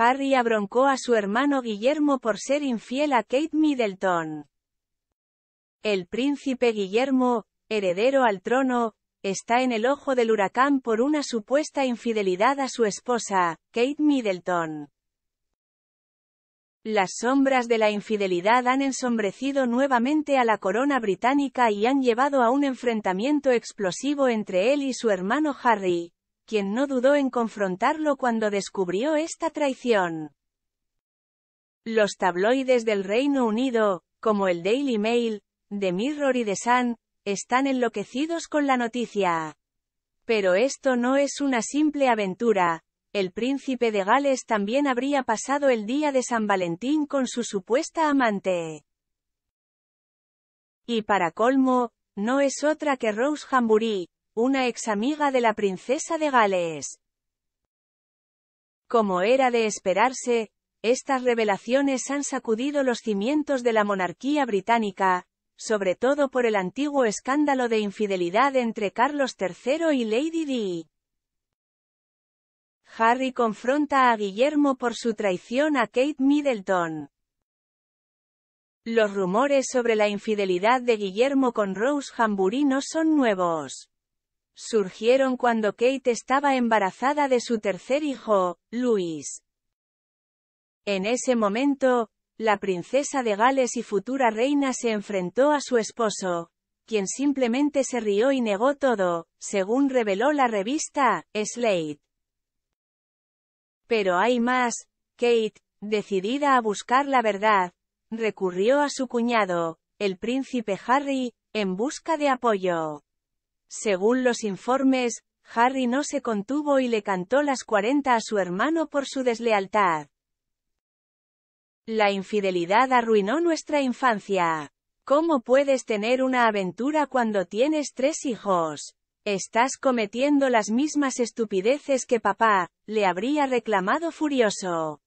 Harry abroncó a su hermano Guillermo por ser infiel a Kate Middleton. El príncipe Guillermo, heredero al trono, está en el ojo del huracán por una supuesta infidelidad a su esposa, Kate Middleton. Las sombras de la infidelidad han ensombrecido nuevamente a la corona británica y han llevado a un enfrentamiento explosivo entre él y su hermano Harry, quien no dudó en confrontarlo cuando descubrió esta traición. Los tabloides del Reino Unido, como el Daily Mail, The Mirror y The Sun, están enloquecidos con la noticia. Pero esto no es una simple aventura, el príncipe de Gales también habría pasado el día de San Valentín con su supuesta amante. Y para colmo, no es otra que Rose Hambury, una ex amiga de la princesa de Gales. Como era de esperarse, estas revelaciones han sacudido los cimientos de la monarquía británica, sobre todo por el antiguo escándalo de infidelidad entre Carlos III y Lady Di. Harry confronta a Guillermo por su traición a Kate Middleton. Los rumores sobre la infidelidad de Guillermo con Rose Hambury no son nuevos surgieron cuando Kate estaba embarazada de su tercer hijo, Luis. En ese momento, la princesa de Gales y futura reina se enfrentó a su esposo, quien simplemente se rió y negó todo, según reveló la revista, Slate. Pero hay más, Kate, decidida a buscar la verdad, recurrió a su cuñado, el príncipe Harry, en busca de apoyo. Según los informes, Harry no se contuvo y le cantó las 40 a su hermano por su deslealtad. La infidelidad arruinó nuestra infancia. ¿Cómo puedes tener una aventura cuando tienes tres hijos? Estás cometiendo las mismas estupideces que papá, le habría reclamado furioso.